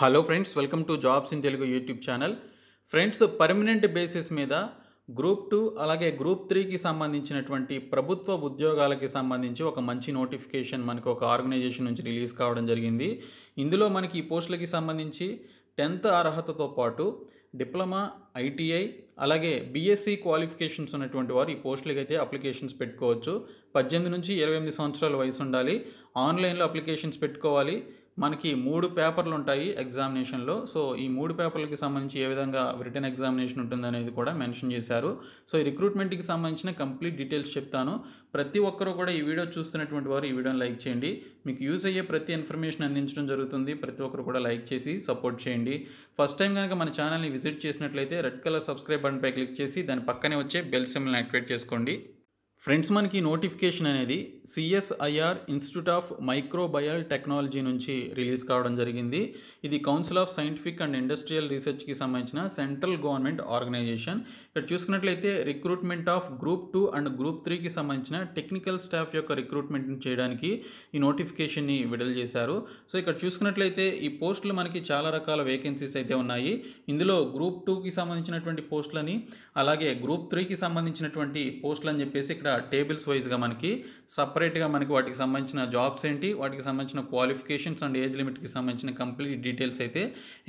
hello friends welcome to jobs in Telugu YouTube channel friends permanent basis మీద group two అలాగే group త్రీకి సంబంధించినటువంటి ప్రభుత్వ ఉద్యోగాలకి సంబంధించి ఒక మంచి నోటిఫికేషన్ మనకు ఒక ఆర్గనైజేషన్ నుంచి రిలీజ్ కావడం జరిగింది ఇందులో మనకి ఈ పోస్టులకి సంబంధించి టెన్త్ అర్హతతో పాటు డిప్లొమా ఐటీఐ అలాగే బీఎస్సీ క్వాలిఫికేషన్స్ ఉన్నటువంటి వారు ఈ పోస్టులకి అయితే అప్లికేషన్స్ పెట్టుకోవచ్చు పద్దెనిమిది నుంచి ఇరవై ఎనిమిది సంవత్సరాల వయసు ఉండాలి ఆన్లైన్లో అప్లికేషన్స్ పెట్టుకోవాలి మనకి మూడు పేపర్లు ఉంటాయి ఎగ్జామినేషన్లో సో ఈ మూడు పేపర్లకి సంబంధించి ఏ విధంగా రిటర్న్ ఎగ్జామినేషన్ ఉంటుందనేది కూడా మెన్షన్ చేశారు సో ఈ రిక్రూట్మెంట్కి సంబంధించిన కంప్లీట్ డీటెయిల్స్ చెప్తాను ప్రతి ఒక్కరూ కూడా ఈ వీడియో చూస్తున్నటువంటి వారు ఈ వీడియోని లైక్ చేయండి మీకు యూజ్ అయ్యే ప్రతి ఇన్ఫర్మేషన్ అందించడం జరుగుతుంది ప్రతి ఒక్కరు కూడా లైక్ చేసి సపోర్ట్ చేయండి ఫస్ట్ టైం కనుక మన ఛానల్ని విజిట్ చేసినట్లయితే రెడ్ కలర్ సబ్స్క్రైబ్ బటన్పై క్లిక్ చేసి దాని పక్కనే వచ్చే బెల్ సిమ్ని యాక్టివేట్ చేసుకోండి ఫ్రెండ్స్ మనకి నోటిఫికేషన్ అనేది CSIR institute of microbial technology నుంచి రిలీజ్ కావడం జరిగింది ఇది council of scientific and industrial రీసెర్చ్కి సంబంధించిన సెంట్రల్ గవర్నమెంట్ ఆర్గనైజేషన్ ఇక్కడ చూసుకున్నట్లయితే recruitment of group two and group త్రీకి సంబంధించిన టెక్నికల్ స్టాఫ్ యొక్క రిక్రూట్మెంట్ని చేయడానికి ఈ నోటిఫికేషన్ని విడుదల చేశారు సో ఇక్కడ చూసుకున్నట్లయితే ఈ పోస్టులు మనకి చాలా రకాల వేకెన్సీస్ అయితే ఉన్నాయి ఇందులో గ్రూప్ టూకి సంబంధించినటువంటి పోస్టులని అలాగే గ్రూప్ త్రీకి సంబంధించినటువంటి పోస్టులు అని చెప్పేసి ఇక్కడ ఇక్కడ టేబుల్స్ వైజ్గా మనకి సపరేట్గా మనకి వాటికి సంబంధించిన జాబ్స్ ఏంటి వాటికి సంబంధించిన క్వాలిఫికేషన్స్ అండ్ ఏజ్ లిమిట్కి సంబంధించిన కంప్లీట్ డీటెయిల్స్ అయితే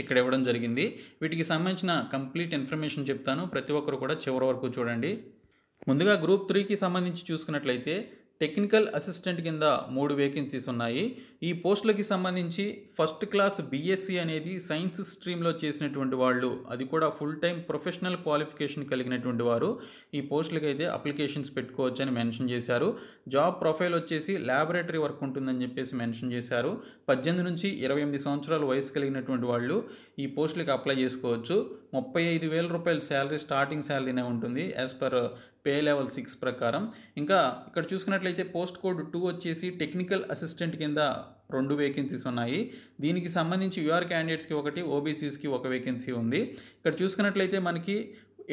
ఇక్కడ ఇవ్వడం జరిగింది వీటికి సంబంధించిన కంప్లీట్ ఇన్ఫర్మేషన్ చెప్తాను ప్రతి ఒక్కరు కూడా చివరి వరకు చూడండి ముందుగా గ్రూప్ త్రీకి సంబంధించి చూసుకున్నట్లయితే టెక్నికల్ అసిస్టెంట్ కింద మూడు వేకెన్సీస్ ఉన్నాయి ఈ పోస్టులకి సంబంధించి ఫస్ట్ క్లాస్ బీఎస్సీ అనేది సైన్స్ స్ట్రీమ్లో చేసినటువంటి వాళ్ళు అది కూడా ఫుల్ టైం ప్రొఫెషనల్ క్వాలిఫికేషన్ కలిగినటువంటి వారు ఈ పోస్టులకి అయితే అప్లికేషన్స్ పెట్టుకోవచ్చని మెన్షన్ చేశారు జాబ్ ప్రొఫైల్ వచ్చేసి ల్యాబొరేటరీ వర్క్ ఉంటుందని చెప్పేసి మెన్షన్ చేశారు పద్దెనిమిది నుంచి ఇరవై ఎనిమిది సంవత్సరాల వయసు కలిగినటువంటి వాళ్ళు ఈ పోస్టులకి అప్లై చేసుకోవచ్చు ముప్పై ఐదు వేల రూపాయల శాలరీ స్టార్టింగ్ శాలరీనే ఉంటుంది as per pay level six ప్రకారం ఇంకా ఇక్కడ చూసుకున్నట్లయితే పోస్ట్ కోడ్ టూ వచ్చేసి టెక్నికల్ అసిస్టెంట్ కింద రెండు వేకెన్సీస్ ఉన్నాయి దీనికి సంబంధించి యూఆర్ క్యాండిడేట్స్కి ఒకటి ఓబీసీస్కి ఒక వేకెన్సీ ఉంది ఇక్కడ చూసుకున్నట్లయితే మనకి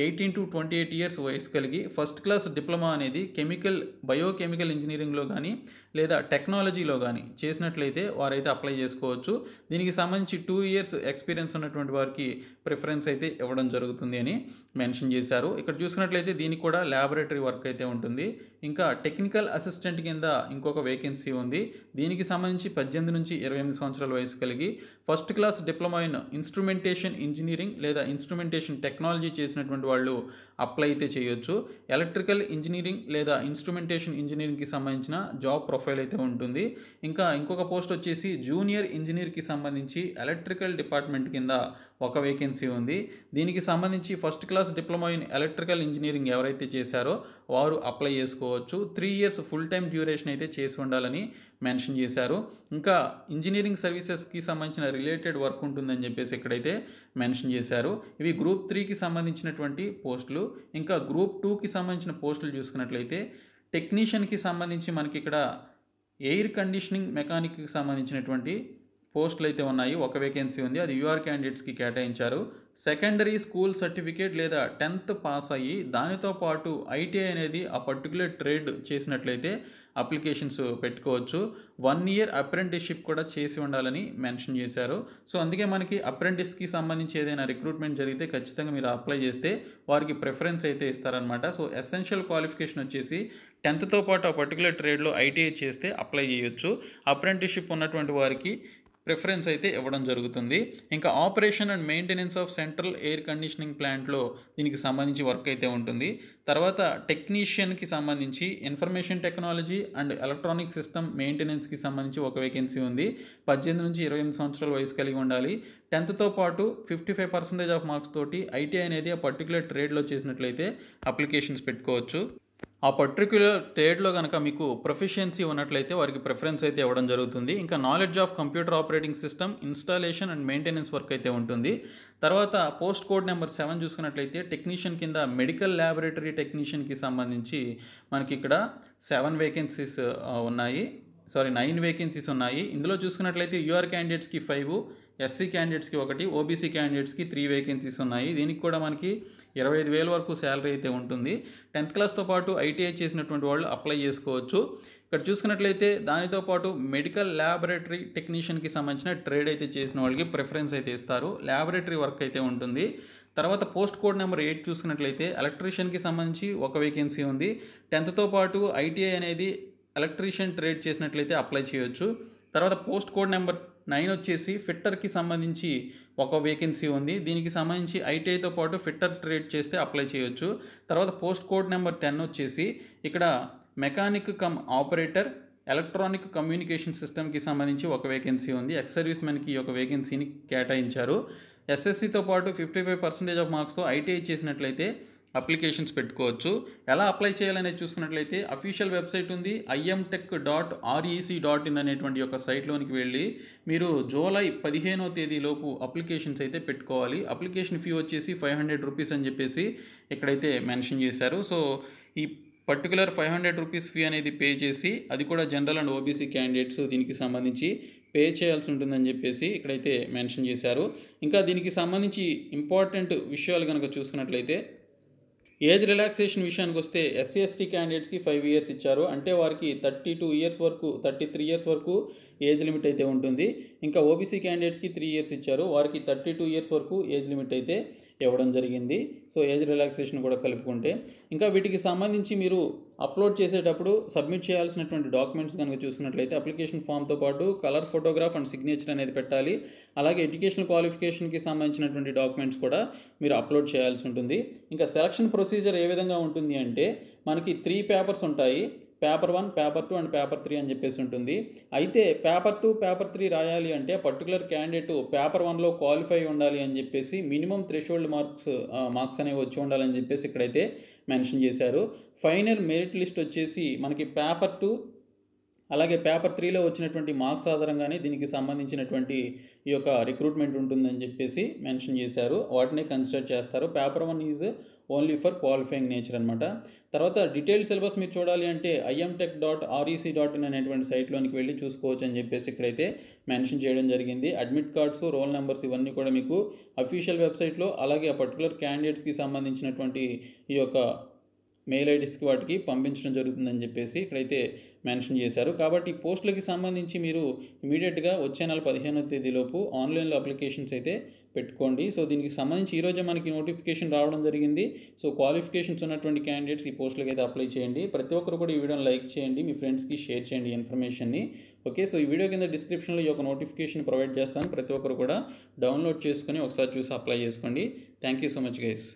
eighteen to twenty eight years వయసు కలిగి ఫస్ట్ క్లాస్ డిప్లొమా అనేది కెమికల్ బయోకెమికల్ ఇంజనీరింగ్లో కానీ లేదా టెక్నాలజీలో కానీ చేసినట్లయితే వారైతే అప్లై చేసుకోవచ్చు దీనికి సంబంధించి టూ ఇయర్స్ ఎక్స్పీరియన్స్ ఉన్నటువంటి వారికి ప్రిఫరెన్స్ అయితే ఇవ్వడం జరుగుతుంది అని మెన్షన్ చేశారు ఇక్కడ చూసుకున్నట్లయితే దీనికి కూడా ల్యాబొరేటరీ వర్క్ అయితే ఉంటుంది ఇంకా టెక్నికల్ అసిస్టెంట్ కింద ఇంకొక వేకెన్సీ ఉంది దీనికి సంబంధించి పద్దెనిమిది నుంచి ఇరవై ఎనిమిది సంవత్సరాల వయసు కలిగి first class diploma in instrumentation engineering లేదా ఇన్స్ట్రుమెంటేషన్ టెక్నాలజీ చేసినటువంటి వాళ్ళు అప్లై అయితే చేయొచ్చు ఎలక్ట్రికల్ ఇంజనీరింగ్ లేదా ఇన్స్ట్రుమెంటేషన్ ఇంజనీరింగ్కి సంబంధించిన జాబ్ ప్రొఫైల్ అయితే ఉంటుంది ఇంకా ఇంకొక పోస్ట్ వచ్చేసి జూనియర్ ఇంజనీర్కి సంబంధించి ఎలక్ట్రికల్ డిపార్ట్మెంట్ కింద ఒక వేకెన్సీ ఉంది దీనికి సంబంధించి first class diploma in electrical engineering ఎవరైతే చేశారో వారు అప్లై చేసుకోవచ్చు three years full time duration అయితే చేసి ఉండాలని మెన్షన్ చేశారు ఇంకా ఇంజనీరింగ్ సర్వీసెస్కి సంబంధించిన రిలేటెడ్ వర్క్ ఉంటుందని చెప్పేసి ఇక్కడైతే మెన్షన్ చేశారు ఇవి గ్రూప్ త్రీకి సంబంధించినటువంటి పోస్టులు ఇంకా గ్రూప్ టూకి సంబంధించిన పోస్టులు చూసుకున్నట్లయితే టెక్నీషియన్కి సంబంధించి మనకి ఇక్కడ ఎయిర్ కండిషనింగ్ మెకానిక్కి సంబంధించినటువంటి పోస్టులు అయితే ఉన్నాయి ఒక వేకెన్సీ ఉంది అది యూఆర్ క్యాండిడేట్స్కి కేటాయించారు సెకండరీ స్కూల్ సర్టిఫికేట్ లేదా టెన్త్ పాస్ అయ్యి దానితో పాటు ఐటీఐ అనేది ఆ పర్టికులర్ ట్రేడ్ చేసినట్లయితే అప్లికేషన్స్ పెట్టుకోవచ్చు వన్ ఇయర్ అప్రెంటిస్షిప్ కూడా చేసి ఉండాలని మెన్షన్ చేశారు సో అందుకే మనకి అప్రెంటిస్కి సంబంధించి ఏదైనా రిక్రూట్మెంట్ జరిగితే ఖచ్చితంగా మీరు అప్లై చేస్తే వారికి ప్రిఫరెన్స్ అయితే ఇస్తారనమాట సో ఎసెన్షియల్ క్వాలిఫికేషన్ వచ్చేసి టెన్త్తో పాటు ఆ పర్టికులర్ ట్రేడ్లో ఐటీఐ చేస్తే అప్లై చేయొచ్చు అప్రెంటిస్షిప్ ఉన్నటువంటి వారికి ప్రిఫరెన్స్ అయితే ఇవ్వడం జరుగుతుంది ఇంకా operation and maintenance of central air conditioning ప్లాంట్లో దీనికి సంబంధించి వర్క్ అయితే ఉంటుంది తర్వాత టెక్నీషియన్కి సంబంధించి information technology and electronic system మెయింటెనెన్స్కి సంబంధించి ఒక వేకెన్సీ ఉంది పద్దెనిమిది నుంచి ఇరవై ఎనిమిది సంవత్సరాల వయసు కలిగి ఉండాలి టెన్త్తో పాటు fifty five percentage of marks తోటి ఐటీ అనేది ఆ పర్టికులర్ ట్రేడ్లో చేసినట్లయితే అప్లికేషన్స్ పెట్టుకోవచ్చు ఆ పర్టిక్యులర్ ట్రేడ్లో కనుక మీకు ప్రొఫిషియన్సీ ఉన్నట్లయితే వారికి ప్రిఫరెన్స్ అయితే ఇవ్వడం జరుగుతుంది ఇంకా knowledge of computer operating system installation and maintenance work అయితే ఉంటుంది తర్వాత పోస్ట్ కోడ్ నెంబర్ సెవెన్ చూసుకున్నట్లయితే టెక్నీషియన్ కింద మెడికల్ ల్యాబొరేటరీ టెక్నీషియన్కి సంబంధించి మనకి ఇక్కడ సెవెన్ వేకెన్సీస్ ఉన్నాయి సారీ నైన్ వేకెన్సీస్ ఉన్నాయి ఇందులో చూసుకున్నట్లయితే యూఆర్ క్యాండిడేట్స్కి ఫైవ్ ఎస్సీ క్యాండిడేట్స్కి ఒకటి ఓబీసీ క్యాండిడేట్స్కి త్రీ వేకెన్సీస్ ఉన్నాయి దీనికి కూడా మనకి ఇరవై ఐదు వేల వరకు శాలరీ అయితే ఉంటుంది టెన్త్ క్లాస్తో పాటు ఐటీఐ చేసినటువంటి వాళ్ళు అప్లై చేసుకోవచ్చు ఇక్కడ చూసుకున్నట్లయితే దానితో పాటు మెడికల్ ల్యాబొరేటరీ టెక్నీషియన్కి సంబంధించిన ట్రేడ్ అయితే చేసిన వాళ్ళకి ప్రిఫరెన్స్ అయితే ఇస్తారు ల్యాబొరేటరీ వర్క్ అయితే ఉంటుంది తర్వాత పోస్ట్ కోడ్ నెంబర్ ఎయిట్ చూసుకున్నట్లయితే ఎలక్ట్రీషియన్కి సంబంధించి ఒక వేకెన్సీ ఉంది టెన్త్తో పాటు ఐటీఐ అనేది ఎలక్ట్రీషియన్ ట్రేడ్ చేసినట్లయితే అప్లై చేయొచ్చు తర్వాత పోస్ట్ కోడ్ నెంబర్ నైన్ వచ్చేసి ఫిట్టర్కి సంబంధించి ఒక వేకెన్సీ ఉంది దీనికి సంబంధించి ఐటీఐతో పాటు ఫిట్టర్ ట్రేడ్ చేస్తే అప్లై చేయొచ్చు తర్వాత పోస్ట్ కోడ్ నెంబర్ టెన్ వచ్చేసి ఇక్కడ mechanic cum operator electronic communication సిస్టమ్కి సంబంధించి ఒక వేకెన్సీ ఉంది ఎక్స్ సర్వీస్ మెన్కి ఒక వేకెన్సీని కేటాయించారు ఎస్ఎస్సితో పాటు ఫిఫ్టీ ఫైవ్ పర్సెంటేజ్ ఆఫ్ మార్క్స్తో ఐటీఐ చేసినట్లయితే అప్లికేషన్స్ పెట్టుకోవచ్చు ఎలా అప్లై చేయాలనేది చూసుకున్నట్లయితే అఫీషియల్ వెబ్సైట్ ఉంది IMTECH dot REC dot in అనేటువంటి యొక్క సైట్లోనికి వెళ్ళి మీరు జూలై పదిహేనో తేదీలోపు అప్లికేషన్స్ అయితే పెట్టుకోవాలి అప్లికేషన్ ఫీ వచ్చేసి ఫైవ్ హండ్రెడ్ రూపీస్ అని చెప్పేసి ఇక్కడైతే మెన్షన్ చేశారు సో ఈ particular five hundred rupees fee అనేది పే చేసి అది కూడా జనరల్ అండ్ ఓబీసీ క్యాండిడేట్స్ దీనికి సంబంధించి పే చేయాల్సి ఉంటుందని చెప్పేసి ఇక్కడైతే మెన్షన్ చేశారు ఇంకా దీనికి సంబంధించి ఇంపార్టెంట్ విషయాలు కనుక చూసుకున్నట్లయితే ఏజ్ రిలాక్సేషన్ విషయానికి వస్తే ఎస్సీ ఎస్టీ క్యాండిడేట్స్కి ఫైవ్ ఇయర్స్ ఇచ్చారు అంటే వారికి థర్టీ టూ ఇయర్స్ వరకు థర్టీ త్రీ ఇయర్స్ వరకు ఏజ్ లిమిట్ అయితే ఉంటుంది ఇంకా ఓబీసీ క్యాండిడేట్స్కి త్రీ ఇయర్స్ ఇచ్చారు వారికి థర్టీ టూ ఇయర్స్ వరకు ఏజ్ లిమిట్ అయితే ఇవ్వడం జరిగింది సో ఏజ్ రిలాక్సేషన్ కూడా కలుపుకుంటే ఇంకా వీటికి సంబంధించి మీరు అప్లోడ్ చేసేటప్పుడు సబ్మిట్ చేయాల్సినటువంటి డాక్యుమెంట్స్ కనుక చూసినట్లయితే అప్లికేషన్ ఫామ్తో పాటు కలర్ ఫోటోగ్రాఫ్ అండ్ సిగ్నేచర్ అనేది పెట్టాలి అలాగే ఎడ్యుకేషనల్ క్వాలిఫికేషన్కి సంబంధించినటువంటి డాక్యుమెంట్స్ కూడా మీరు అప్లోడ్ చేయాల్సి ఉంటుంది ఇంకా సెలక్షన్ ప్రొసీజర్ ఏ విధంగా ఉంటుంది అంటే మనకి త్రీ పేపర్స్ ఉంటాయి paper one paper two and paper three అని చెప్పేసి ఉంటుంది అయితే పేపర్ టూ పేపర్ త్రీ రాయాలి అంటే పర్టికులర్ క్యాండిడేట్ పేపర్ వన్లో క్వాలిఫై ఉండాలి అని చెప్పేసి మినిమం థ్రెషోల్డ్ మార్క్స్ మార్క్స్ అనేవి వచ్చి ఉండాలని చెప్పేసి ఇక్కడైతే మెన్షన్ చేశారు ఫైనల్ మెరిట్ లిస్ట్ వచ్చేసి మనకి పేపర్ టూ అలాగే పేపర్ త్రీలో వచ్చినటువంటి మార్క్స్ ఆధారంగానే దీనికి సంబంధించినటువంటి ఈ యొక్క రిక్రూట్మెంట్ ఉంటుందని చెప్పేసి మెన్షన్ చేశారు వాటినే కన్సిడర్ చేస్తారు paper one is only for qualifying nature అనమాట తర్వాత డీటెయిల్ సిలబస్ మీరు చూడాలి అంటే IMTech dot REC dot in అనేటువంటి సైట్లోనికి వెళ్ళి చూసుకోవచ్చు అని చెప్పేసి ఇక్కడైతే మెన్షన్ చేయడం జరిగింది అడ్మిట్ కార్డ్స్ రోల్ నెంబర్స్ ఇవన్నీ కూడా మీకు అఫీషియల్ వెబ్సైట్లో అలాగే ఆ పర్టికులర్ క్యాండిడేట్స్కి సంబంధించినటువంటి ఈ యొక్క మెయిల్ ఐడీస్కి వాటికి పంపించడం జరుగుతుందని చెప్పేసి ఇక్కడైతే మెన్షన్ చేశారు కాబట్టి ఈ పోస్టులకి సంబంధించి మీరు ఇమీడియట్గా వచ్చే నెల పదిహేనో తేదీలోపు ఆన్లైన్లో అప్లికేషన్స్ అయితే పెట్టుకోండి సో దీనికి సంబంధించి ఈరోజే మనకి నోటిఫికేషన్ రావడం జరిగింది సో క్వాలిఫికేషన్స్ ఉన్నటువంటి క్యాండిడేట్స్ ఈ పోస్టులకు అయితే అప్లై చేయండి ప్రతి ఒక్కరు కూడా ఈ వీడియోని లైక్ చేయండి మీ ఫ్రెండ్స్కి షేర్ చేయండి ఇన్ఫర్మేషన్ని ఓకే సో ఈ వీడియో కింద డిస్క్రిప్షన్లో ఈ యొక్క నోటిఫికేషన్ ప్రొవైడ్ చేస్తాను ప్రతి ఒక్కరు కూడా డౌన్లోడ్ చేసుకొని ఒకసారి చూసి అప్లై చేసుకోండి thank you so much guys